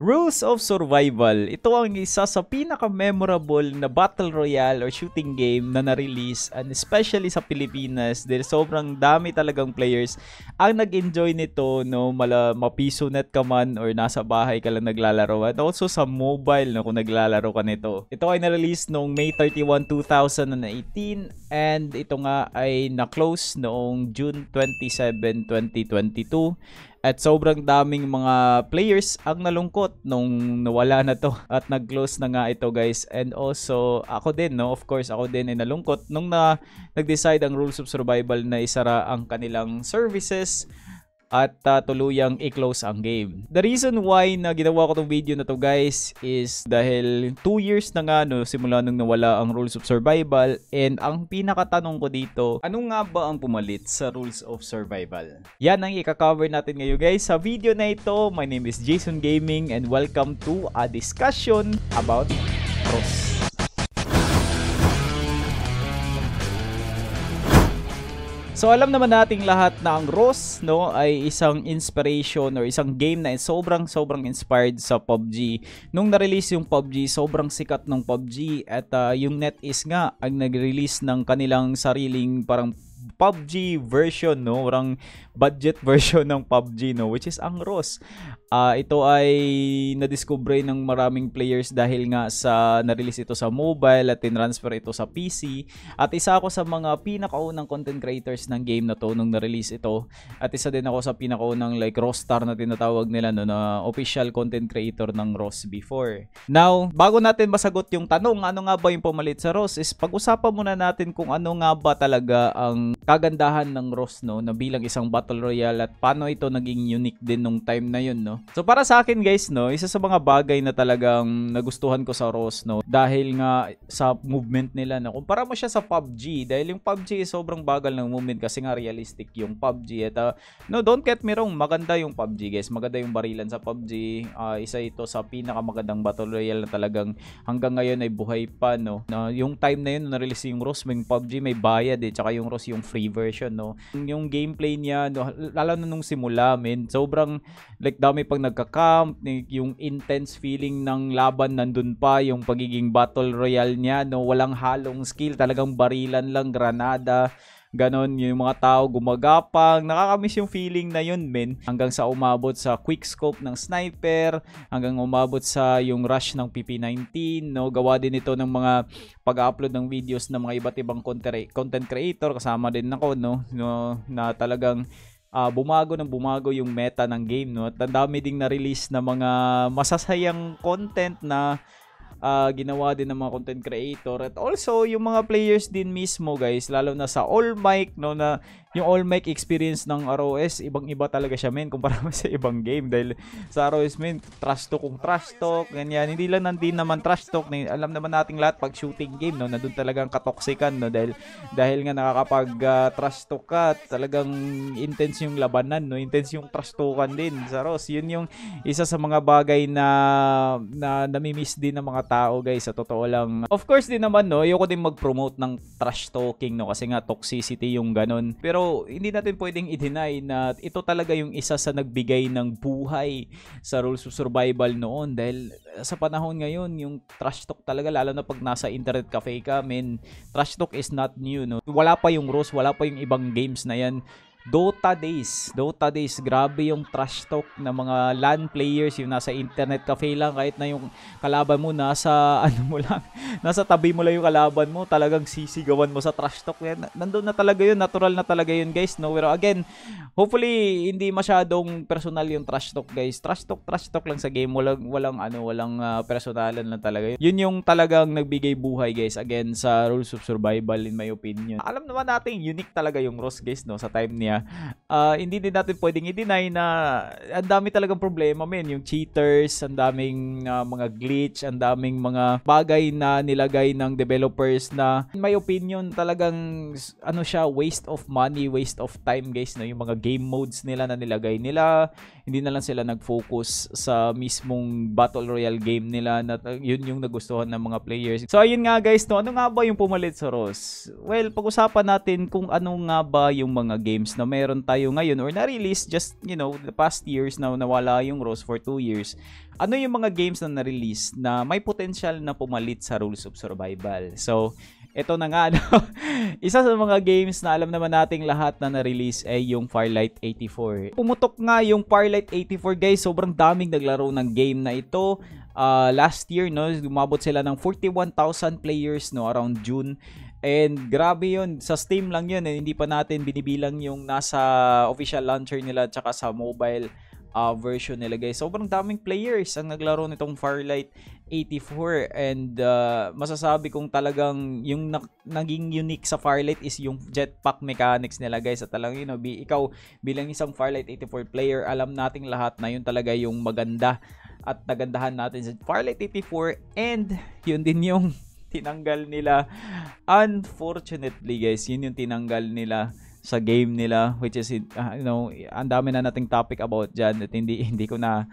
Rules of Survival. Ito ang isa sa pinaka-memorable na battle royale or shooting game na na-release and especially sa Pilipinas dahil sobrang dami talagang players ang nag-enjoy nito no mala mapiso net ka man or nasa bahay ka lang naglalaro at also sa mobile no kung naglalaro ka nito. Ito ay na-release noong May 31, 2018 and ito nga ay na-close noong June 27, 2022 at sobrang daming mga players ang nalungkot malungkot nung nawala na to at nag-close na nga ito guys and also ako din no of course ako din ay nalungkot nung na nag-decide ang Rules of Survival na isara ang kanilang services at uh, tuluyang i-close ang game. The reason why na ginawa ko tong video na to guys is dahil 2 years na nga no, simula nung nawala ang Rules of Survival and ang pinakatanong ko dito, ano nga ba ang pumalit sa Rules of Survival? Yan ang i-cover natin ngayon guys sa video na ito. My name is Jason Gaming and welcome to a discussion about So alam naman nating lahat na ang Rose no ay isang inspiration or isang game na sobrang sobrang inspired sa PUBG. Nung na-release yung PUBG, sobrang sikat ng PUBG at uh, yung NetEase nga ang nag-release ng kanilang sariling parang PUBG version no, parang budget version ng PUBG no which is ang Rose. Uh, ito ay nadiskubre ng maraming players dahil nga sa na-release ito sa mobile at tinransfer ito sa PC. At isa ako sa mga pinakaunang content creators ng game na to nung na-release ito. At isa din ako sa pinakaunang like Rostar na tinatawag nila no, na official content creator ng Ross before. Now, bago natin masagot yung tanong ano nga ba yung pumalit sa Ross is pag-usapan muna natin kung ano nga ba talaga ang kagandahan ng Ross no na bilang isang battle royale at paano ito naging unique din nung time na yun no. So para sa akin guys, no, isa sa mga bagay na talagang nagustuhan ko sa Rose, no, dahil nga sa movement nila, no, kumpara mo siya sa PUBG, dahil yung PUBG is sobrang bagal ng movement kasi nga realistic yung PUBG. At, uh, no, don't get me wrong, maganda yung PUBG guys, maganda yung barilan sa PUBG. Uh, ah, isa ito sa pinakamagandang battle royale na talagang hanggang ngayon ay buhay pa, no. Na, yung time na yun, na-release yung Rose, may PUBG may bayad eh, tsaka yung Rose yung free version, no. Yung gameplay niya, no, lalo na nung simula, men, sobrang like dami pag nagka-camp, yung intense feeling ng laban nandun pa, yung pagiging battle royale niya, no, walang halong skill, talagang barilan lang, granada, ganon yung mga tao gumagapang nakakamiss yung feeling na yun men hanggang sa umabot sa quick scope ng sniper hanggang umabot sa yung rush ng PP19 no gawa din ito ng mga pag-upload ng videos ng mga iba't ibang content creator kasama din ako no, no na talagang uh, bumago ng bumago yung meta ng game no at ang dami ding na-release na mga masasayang content na uh, ginawa din ng mga content creator at also yung mga players din mismo guys lalo na sa all mic no na yung all mic experience ng ROS ibang iba talaga siya men kumpara sa ibang game dahil sa ROS men trust talk kung trash talk ganyan hindi lang nandiyan naman trust talk na, alam naman nating lahat pag shooting game no talaga ang katoksikan no dahil dahil nga nakakapag uh, trash talk ka talagang intense yung labanan no intense yung trust talkan din sa ROS yun yung isa sa mga bagay na na nami-miss din ng mga tao guys sa totoo lang of course din naman no ayoko din mag-promote ng trash talking no kasi nga toxicity yung ganun pero hindi natin pwedeng i-deny na ito talaga yung isa sa nagbigay ng buhay sa rules of survival noon dahil sa panahon ngayon yung trash talk talaga lalo na pag nasa internet cafe ka men trash talk is not new no wala pa yung rules wala pa yung ibang games na yan Dota Days. Dota Days, grabe yung trash talk ng mga LAN players, yung nasa internet cafe lang, kahit na yung kalaban mo nasa, ano mo lang, nasa tabi mo lang yung kalaban mo, talagang sisigawan mo sa trash talk. Yan, nandun na talaga yun, natural na talaga yun guys, no? Pero again, hopefully, hindi masyadong personal yung trash talk guys. Trash talk, trash talk lang sa game, walang, walang ano, walang uh, personalan lang talaga yun. Yun yung talagang nagbigay buhay guys, again, sa rules of survival in my opinion. Alam naman natin, unique talaga yung Ross guys, no? Sa time niya niya, uh, hindi din natin pwedeng i-deny na ang dami talagang problema men, yung cheaters, ang daming uh, mga glitch, ang daming mga bagay na nilagay ng developers na in my opinion talagang ano siya, waste of money, waste of time guys, no? yung mga game modes nila na nilagay nila, hindi na lang sila nag-focus sa mismong battle royale game nila na yun yung nagustuhan ng mga players. So ayun nga guys, no, ano nga ba yung pumalit sa ROS? Well, pag-usapan natin kung ano nga ba yung mga games na meron tayo ngayon or na-release just, you know, the past years na nawala yung Rose for 2 years, ano yung mga games na na-release na may potential na pumalit sa rules of survival? So, ito na nga, no? isa sa mga games na alam naman nating lahat na na-release ay yung Firelight 84. Pumutok nga yung Firelight 84 guys, sobrang daming naglaro ng game na ito. Uh, last year, no, umabot sila ng 41,000 players no, around June. And grabe yon sa Steam lang yun, and eh. hindi pa natin binibilang yung nasa official launcher nila tsaka sa mobile uh, version nila guys. Sobrang daming players ang naglaro nitong Firelight 84 and uh, masasabi kong talagang yung na- naging unique sa Firelight is yung jetpack mechanics nila guys. At talagang yun, know, bi- ikaw bilang isang Firelight 84 player, alam nating lahat na yun talaga yung maganda at nagandahan natin sa Firelight 84 and yun din yung tinanggal nila. Unfortunately, guys, yun yung tinanggal nila sa game nila which is uh, you know ang dami na nating topic about diyan at hindi hindi ko na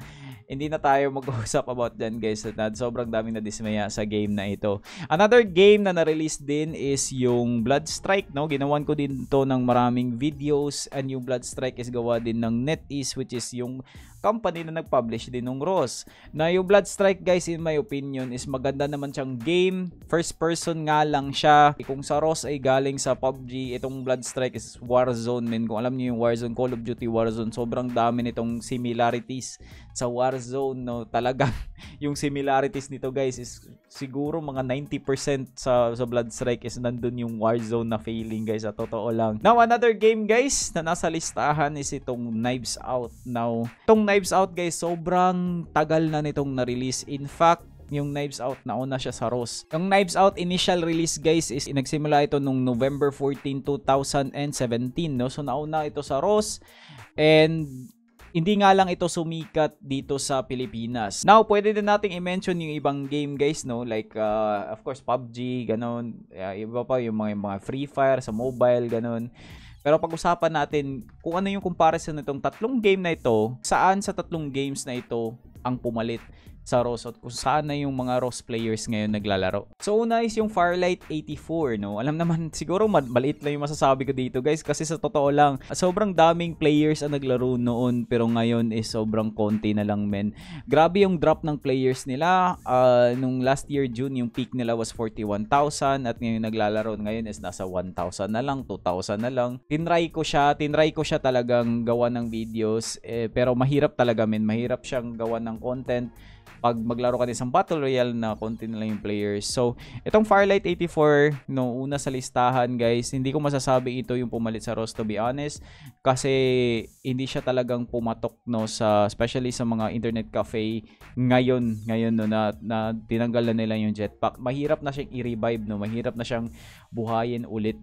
hindi na tayo mag usap about dyan guys at sobrang daming dismaya sa game na ito. Another game na na-release din is yung Blood Strike no. Ginawan ko din to ng maraming videos and yung Blood Strike is gawa din ng NetEase which is yung company na nag-publish din ng ROS. Na yung Blood Strike guys in my opinion is maganda naman siyang game. First person nga lang siya. Kung sa ROS ay galing sa PUBG, itong Blood Strike is Warzone men. Kung alam niyo yung Warzone, Call of Duty Warzone, sobrang dami nitong similarities sa Warzone zone no talagang yung similarities nito guys is siguro mga 90% sa sa Blood Strike is nandun yung Warzone na feeling guys sa totoo lang. Now another game guys na nasa listahan is itong Knives Out. Now itong Knives Out guys sobrang tagal na nitong na-release. In fact yung Knives Out nauna siya sa ROS. Yung Knives Out initial release guys is nagsimula ito nung November 14, 2017 no. So nauna ito sa ROS and hindi nga lang ito sumikat dito sa Pilipinas. Now, pwede din nating i-mention yung ibang game guys, no? Like, uh, of course, PUBG, ganun. Uh, iba pa yung mga, yung mga Free Fire sa mobile, ganun. Pero pag-usapan natin kung ano yung comparison nitong tatlong game na ito, saan sa tatlong games na ito ang pumalit sa Rose at kung saan na yung mga Rose players ngayon naglalaro. So una is yung Firelight 84, no? Alam naman siguro maliit lang yung masasabi ko dito guys kasi sa totoo lang sobrang daming players ang naglaro noon pero ngayon is sobrang konti na lang men. Grabe yung drop ng players nila uh, nung last year June yung peak nila was 41,000 at ngayon naglalaro ngayon is nasa 1,000 na lang, 2,000 na lang. Tinry ko siya, tinry ko siya talagang gawa ng videos eh, pero mahirap talaga men, mahirap siyang gawa ng content pag maglaro ka din sa Battle Royale na konti na lang yung players. So, itong Firelight 84, no, una sa listahan guys, hindi ko masasabi ito yung pumalit sa Ross to be honest kasi hindi siya talagang pumatok no sa especially sa mga internet cafe ngayon ngayon no na, na tinanggal na nila yung jetpack. Mahirap na siyang i-revive no, mahirap na siyang buhayin ulit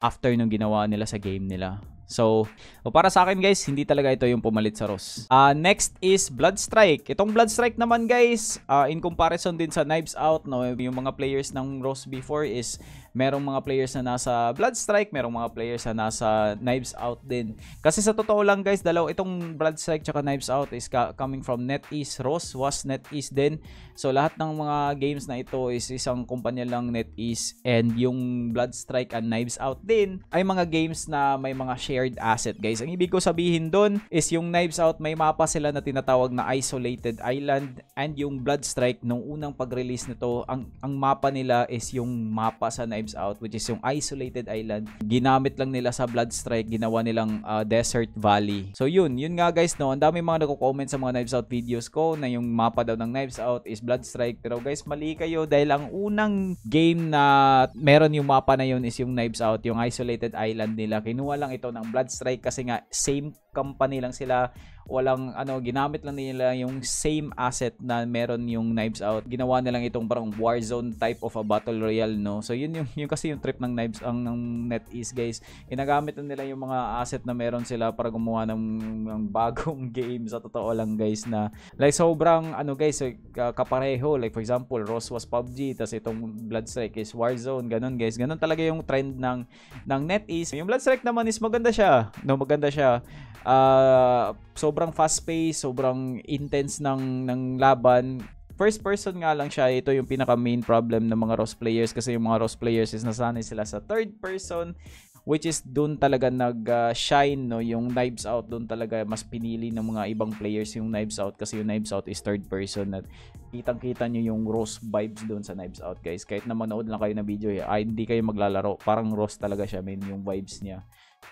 after nung ginawa nila sa game nila. So, o para sa akin guys, hindi talaga ito yung pumalit sa Ross. Uh, next is Blood Strike. Itong Blood Strike naman guys, uh, in comparison din sa Knives Out, no, yung mga players ng Ross before is merong mga players na nasa Bloodstrike, merong mga players na nasa Knives Out din. Kasi sa totoo lang guys, dalaw itong Bloodstrike tsaka Knives Out is coming from NetEase. Rose was NetEase din. So lahat ng mga games na ito is isang kumpanya lang NetEase and yung Bloodstrike and Knives Out din ay mga games na may mga shared asset guys. Ang ibig ko sabihin doon is yung Knives Out may mapa sila na tinatawag na Isolated Island and yung Bloodstrike nung unang pag-release nito ang ang mapa nila is yung mapa sa Knives Knives Out which is yung isolated island. Ginamit lang nila sa Blood Strike, ginawa nilang uh, Desert Valley. So yun, yun nga guys no, ang dami mga nagko-comment sa mga Knives Out videos ko na yung mapa daw ng Knives Out is Blood Strike. Pero guys, mali kayo dahil ang unang game na meron yung mapa na yun is yung Knives Out, yung isolated island nila. Kinuha lang ito ng Blood Strike kasi nga same company lang sila walang ano ginamit lang nila yung same asset na meron yung Knives Out ginawa na lang itong parang Warzone type of a battle royale no so yun yung, yung kasi yung trip ng Knives ang ng NetEase guys ginagamit na nila yung mga asset na meron sila para gumawa ng, ng bagong game sa totoo lang guys na like sobrang ano guys eh, kapareho like for example Rose was PUBG tas itong Bloodstrike is Warzone ganun guys ganun talaga yung trend ng ng NetEase yung Bloodstrike naman is maganda siya no maganda siya uh, sobrang fast pace, sobrang intense ng ng laban. First person nga lang siya, ito yung pinaka main problem ng mga Ross players kasi yung mga Ross players is nasanay sila sa third person which is doon talaga nag-shine ah, no yung knives out doon talaga mas pinili ng mga ibang players yung knives out kasi yung knives out is third person at kitang-kita niyo yung Rose vibes doon sa knives out guys kahit na manood lang kayo ng video eh, ay, ah, hindi kayo maglalaro parang Rose talaga siya main yung vibes niya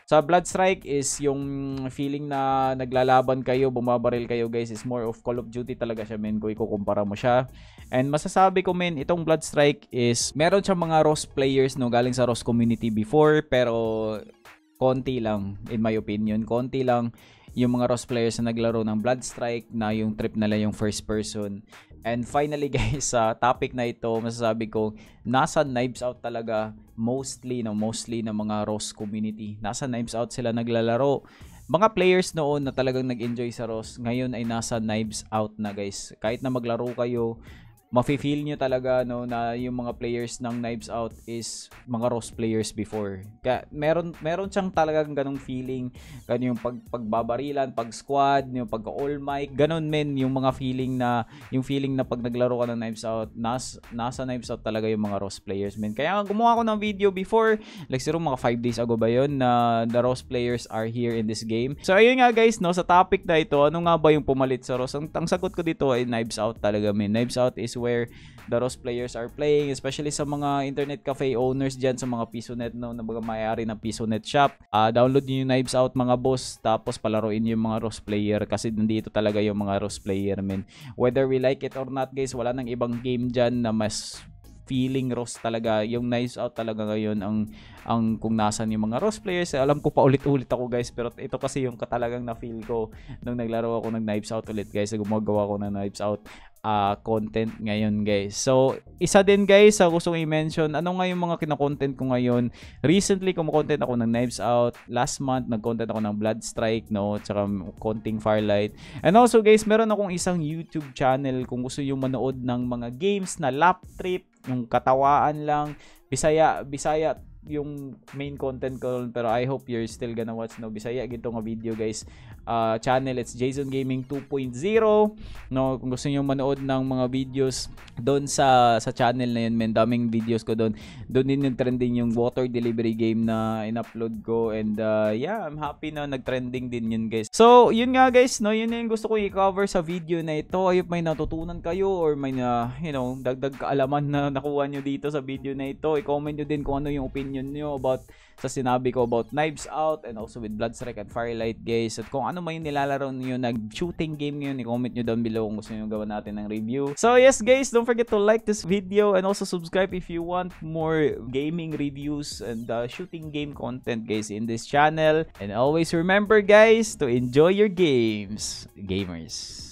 sa Blood Strike is yung feeling na naglalaban kayo, bumabaril kayo guys is more of Call of Duty talaga siya men kung ikukumpara mo siya. And masasabi ko men, itong Blood Strike is meron siyang mga Ross players no galing sa Ross community before pero konti lang in my opinion, konti lang yung mga Ross players na naglaro ng Bloodstrike na yung trip nila yung first person. And finally guys, sa uh, topic na ito, masasabi ko nasa Knives Out talaga mostly no, mostly ng mga Ross community. Nasa Knives Out sila naglalaro. Mga players noon na talagang nag-enjoy sa Ross, ngayon ay nasa Knives Out na guys. Kahit na maglaro kayo, mafe-feel nyo talaga no na yung mga players ng Knives Out is mga Rose players before. Kaya meron meron siyang talagang ganung feeling, kan yung pag pagbabarilan, pag squad, yung pag all mic, ganun men yung mga feeling na yung feeling na pag naglaro ka ng Knives Out, nas, nasa Knives Out talaga yung mga Rose players men. Kaya gumawa ako ng video before, like siguro mga 5 days ago ba yon na the Rose players are here in this game. So ayun nga guys, no sa topic na ito, ano nga ba yung pumalit sa Ross? Ang, ang sagot ko dito ay Knives Out talaga men. Knives Out is where the Ross players are playing, especially sa mga internet cafe owners dyan, sa mga PisoNet, no, na mga may-ari ng PisoNet shop. Uh, download niyo yung Knives Out mga boss, tapos palaruin niyo yung mga Ross player kasi nandito talaga yung mga Ross player, men. Whether we like it or not, guys, wala nang ibang game dyan na mas feeling Ross talaga. Yung nice Out talaga ngayon ang ang kung nasaan yung mga Ross players. Eh, alam ko pa ulit-ulit ako guys pero ito kasi yung katalagang na feel ko nung naglaro ako ng Knives Out ulit guys. Gumagawa ako ng Knives Out uh, content ngayon guys. So, isa din guys sa uh, gusto kong i-mention, ano nga yung mga kinakontent ko ngayon. Recently, kumukontent ako ng Knives Out. Last month, nag-content ako ng Blood Strike, no? Tsaka konting Firelight. And also guys, meron akong isang YouTube channel kung gusto yung manood ng mga games na lap trip, yung katawaan lang, Bisaya, Bisaya yung main content ko pero I hope you're still gonna watch no Bisaya gitong nga video guys uh, channel. It's Jason Gaming 2.0. No, kung gusto niyo manood ng mga videos doon sa sa channel na 'yun, may daming videos ko doon. Doon din yung trending yung water delivery game na inupload ko and uh, yeah, I'm happy na nagtrending din yun, guys. So, yun nga guys, no, yun yung gusto ko i-cover sa video na ito. I may natutunan kayo or may na, ah, you know, dagdag kaalaman na nakuha nyo dito sa video na ito. I-comment nyo din kung ano yung opinion nyo about sa sinabi ko about Knives Out and also with Bloodstrike and Firelight, guys. At kung ano ano man yung nilalaro niyo nag-shooting game ngayon, i-comment niyo down below kung gusto niyo gawin natin ng review. So yes guys, don't forget to like this video and also subscribe if you want more gaming reviews and uh, shooting game content guys in this channel. And always remember guys to enjoy your games, gamers.